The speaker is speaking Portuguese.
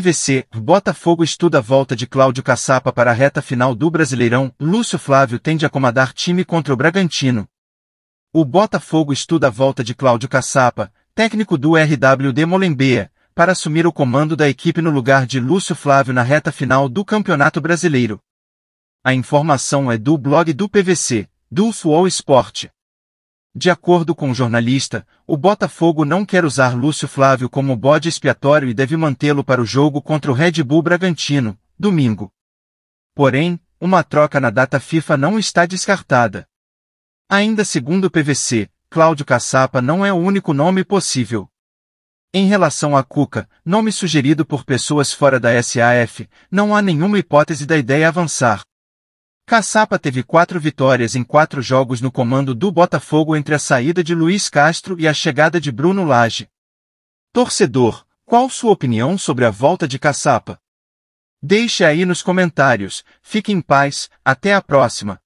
PVC, Botafogo estuda a volta de Cláudio Caçapa para a reta final do Brasileirão, Lúcio Flávio tende a comandar time contra o Bragantino. O Botafogo estuda a volta de Cláudio Caçapa, técnico do RWD Molembea, para assumir o comando da equipe no lugar de Lúcio Flávio na reta final do Campeonato Brasileiro. A informação é do blog do PVC, do Fuol Esporte. De acordo com o jornalista, o Botafogo não quer usar Lúcio Flávio como bode expiatório e deve mantê-lo para o jogo contra o Red Bull Bragantino, domingo. Porém, uma troca na data FIFA não está descartada. Ainda segundo o PVC, Cláudio Caçapa não é o único nome possível. Em relação a Cuca, nome sugerido por pessoas fora da SAF, não há nenhuma hipótese da ideia avançar. Caçapa teve quatro vitórias em quatro jogos no comando do Botafogo entre a saída de Luiz Castro e a chegada de Bruno Lage. Torcedor, qual sua opinião sobre a volta de Caçapa? Deixe aí nos comentários, fique em paz, até a próxima.